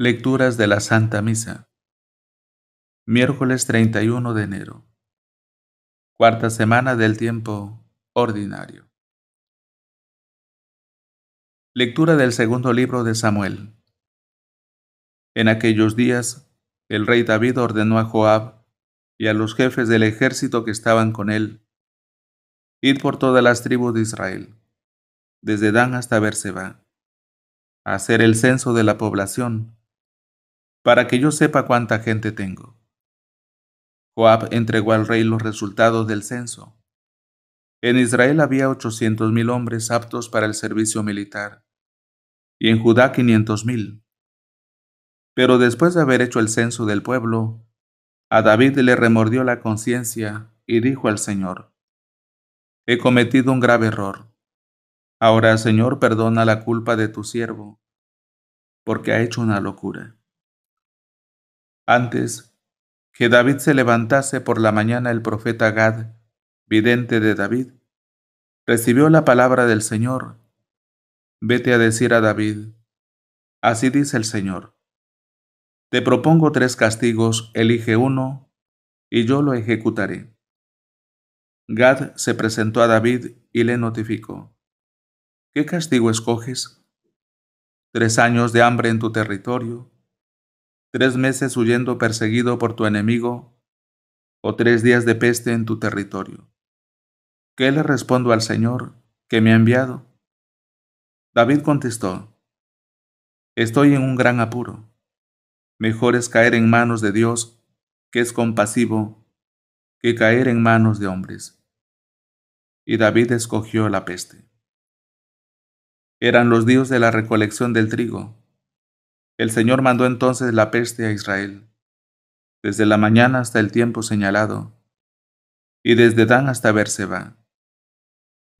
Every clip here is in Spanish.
Lecturas de la Santa Misa. Miércoles 31 de enero. Cuarta semana del tiempo ordinario. Lectura del segundo libro de Samuel. En aquellos días, el rey David ordenó a Joab y a los jefes del ejército que estaban con él, id por todas las tribus de Israel, desde Dan hasta Berseba, a hacer el censo de la población para que yo sepa cuánta gente tengo. Joab entregó al rey los resultados del censo. En Israel había ochocientos mil hombres aptos para el servicio militar, y en Judá quinientos Pero después de haber hecho el censo del pueblo, a David le remordió la conciencia y dijo al Señor, He cometido un grave error. Ahora, Señor, perdona la culpa de tu siervo, porque ha hecho una locura. Antes que David se levantase por la mañana, el profeta Gad, vidente de David, recibió la palabra del Señor. Vete a decir a David, así dice el Señor. Te propongo tres castigos, elige uno, y yo lo ejecutaré. Gad se presentó a David y le notificó. ¿Qué castigo escoges? Tres años de hambre en tu territorio, tres meses huyendo perseguido por tu enemigo o tres días de peste en tu territorio. ¿Qué le respondo al Señor que me ha enviado? David contestó, Estoy en un gran apuro. Mejor es caer en manos de Dios, que es compasivo, que caer en manos de hombres. Y David escogió la peste. Eran los días de la recolección del trigo, el Señor mandó entonces la peste a Israel, desde la mañana hasta el tiempo señalado, y desde Dan hasta Berseba.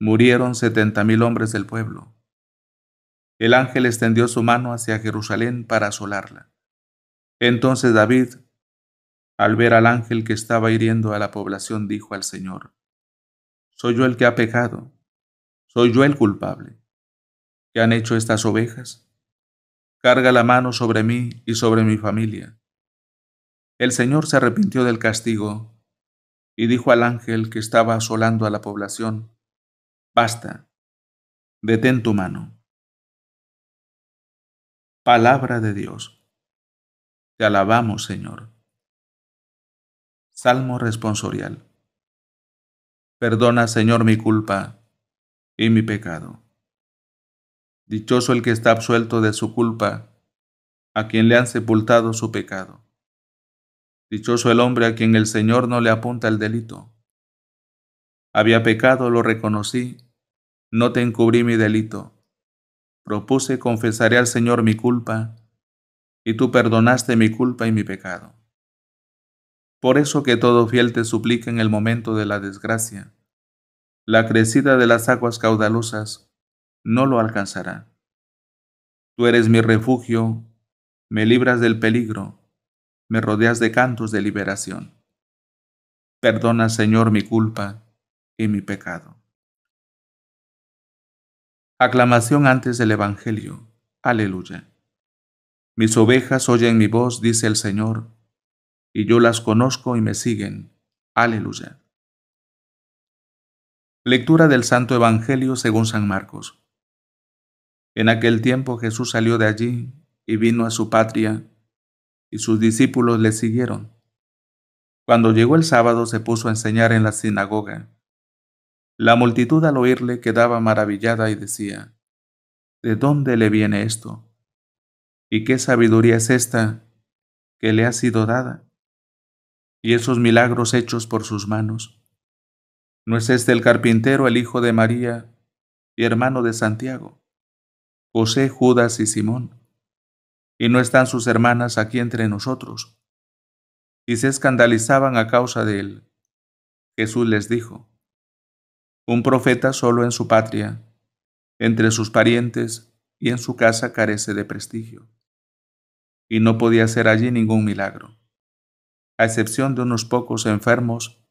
Murieron setenta mil hombres del pueblo. El ángel extendió su mano hacia Jerusalén para asolarla. Entonces David, al ver al ángel que estaba hiriendo a la población, dijo al Señor, Soy yo el que ha pecado, soy yo el culpable. ¿Qué han hecho estas ovejas? carga la mano sobre mí y sobre mi familia. El Señor se arrepintió del castigo y dijo al ángel que estaba asolando a la población, Basta, detén tu mano. Palabra de Dios. Te alabamos, Señor. Salmo responsorial. Perdona, Señor, mi culpa y mi pecado Dichoso el que está absuelto de su culpa, a quien le han sepultado su pecado. Dichoso el hombre a quien el Señor no le apunta el delito. Había pecado, lo reconocí, no te encubrí mi delito. Propuse, confesaré al Señor mi culpa, y tú perdonaste mi culpa y mi pecado. Por eso que todo fiel te suplica en el momento de la desgracia, la crecida de las aguas caudalosas, no lo alcanzará. Tú eres mi refugio, me libras del peligro, me rodeas de cantos de liberación. Perdona, Señor, mi culpa y mi pecado. Aclamación antes del Evangelio. Aleluya. Mis ovejas oyen mi voz, dice el Señor, y yo las conozco y me siguen. Aleluya. Lectura del Santo Evangelio según San Marcos. En aquel tiempo Jesús salió de allí y vino a su patria, y sus discípulos le siguieron. Cuando llegó el sábado se puso a enseñar en la sinagoga. La multitud al oírle quedaba maravillada y decía, ¿De dónde le viene esto? ¿Y qué sabiduría es esta que le ha sido dada? Y esos milagros hechos por sus manos. ¿No es este el carpintero, el hijo de María y hermano de Santiago? José, Judas y Simón. Y no están sus hermanas aquí entre nosotros. Y se escandalizaban a causa de él. Jesús les dijo, Un profeta solo en su patria, entre sus parientes y en su casa carece de prestigio. Y no podía hacer allí ningún milagro, a excepción de unos pocos enfermos,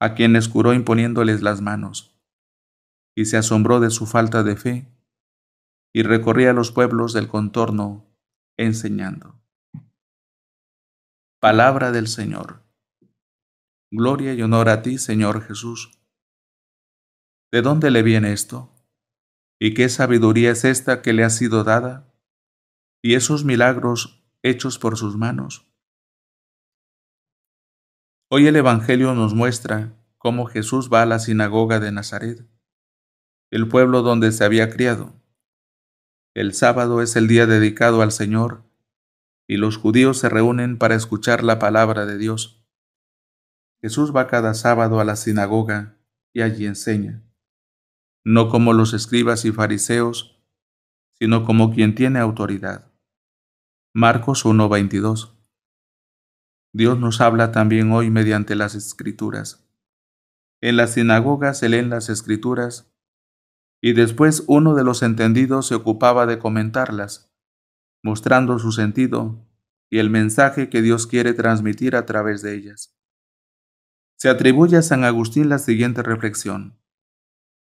a quienes curó imponiéndoles las manos. Y se asombró de su falta de fe y recorría los pueblos del contorno enseñando. Palabra del Señor. Gloria y honor a ti, Señor Jesús. ¿De dónde le viene esto? ¿Y qué sabiduría es esta que le ha sido dada? ¿Y esos milagros hechos por sus manos? Hoy el Evangelio nos muestra cómo Jesús va a la sinagoga de Nazaret, el pueblo donde se había criado el sábado es el día dedicado al Señor, y los judíos se reúnen para escuchar la palabra de Dios. Jesús va cada sábado a la sinagoga y allí enseña, no como los escribas y fariseos, sino como quien tiene autoridad. Marcos 1:22 Dios nos habla también hoy mediante las escrituras. En las sinagogas se leen las escrituras y después uno de los entendidos se ocupaba de comentarlas, mostrando su sentido y el mensaje que Dios quiere transmitir a través de ellas. Se atribuye a San Agustín la siguiente reflexión.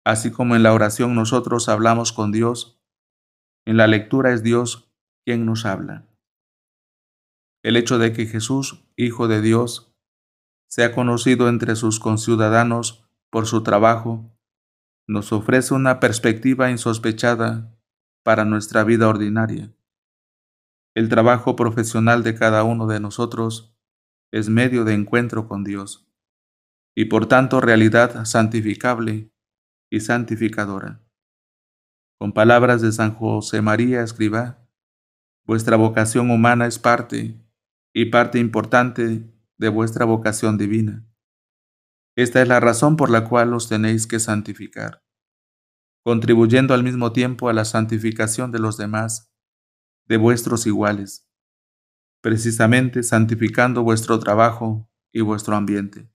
Así como en la oración nosotros hablamos con Dios, en la lectura es Dios quien nos habla. El hecho de que Jesús, Hijo de Dios, sea conocido entre sus conciudadanos por su trabajo, nos ofrece una perspectiva insospechada para nuestra vida ordinaria. El trabajo profesional de cada uno de nosotros es medio de encuentro con Dios y por tanto realidad santificable y santificadora. Con palabras de San José María escriba: vuestra vocación humana es parte y parte importante de vuestra vocación divina. Esta es la razón por la cual os tenéis que santificar, contribuyendo al mismo tiempo a la santificación de los demás, de vuestros iguales, precisamente santificando vuestro trabajo y vuestro ambiente.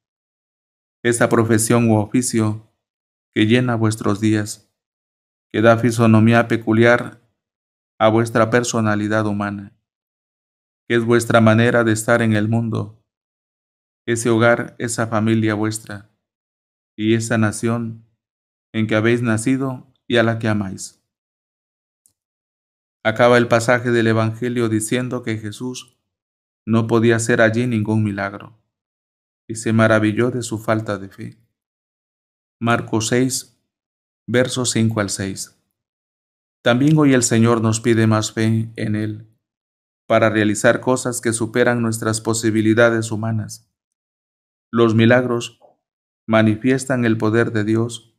Esa profesión u oficio que llena vuestros días, que da fisonomía peculiar a vuestra personalidad humana, que es vuestra manera de estar en el mundo ese hogar, esa familia vuestra y esa nación en que habéis nacido y a la que amáis. Acaba el pasaje del Evangelio diciendo que Jesús no podía hacer allí ningún milagro y se maravilló de su falta de fe. Marcos 6, versos 5 al 6. También hoy el Señor nos pide más fe en Él para realizar cosas que superan nuestras posibilidades humanas los milagros manifiestan el poder de Dios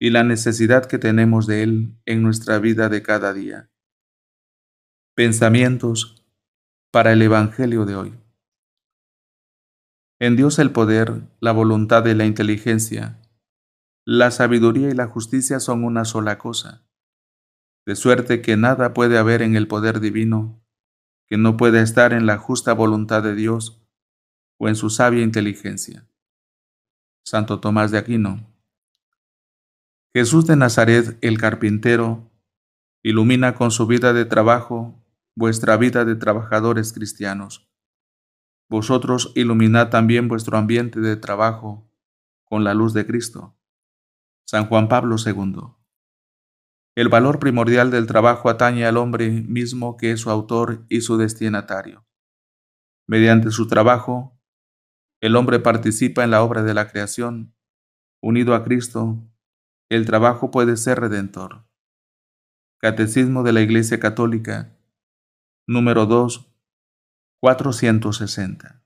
y la necesidad que tenemos de Él en nuestra vida de cada día. Pensamientos para el Evangelio de hoy. En Dios el poder, la voluntad y la inteligencia, la sabiduría y la justicia son una sola cosa, de suerte que nada puede haber en el poder divino que no pueda estar en la justa voluntad de Dios o en su sabia inteligencia. Santo Tomás de Aquino. Jesús de Nazaret, el carpintero, ilumina con su vida de trabajo vuestra vida de trabajadores cristianos. Vosotros iluminad también vuestro ambiente de trabajo con la luz de Cristo. San Juan Pablo II. El valor primordial del trabajo atañe al hombre mismo que es su autor y su destinatario. Mediante su trabajo, el hombre participa en la obra de la creación. Unido a Cristo, el trabajo puede ser redentor. Catecismo de la Iglesia Católica, número 2, 460.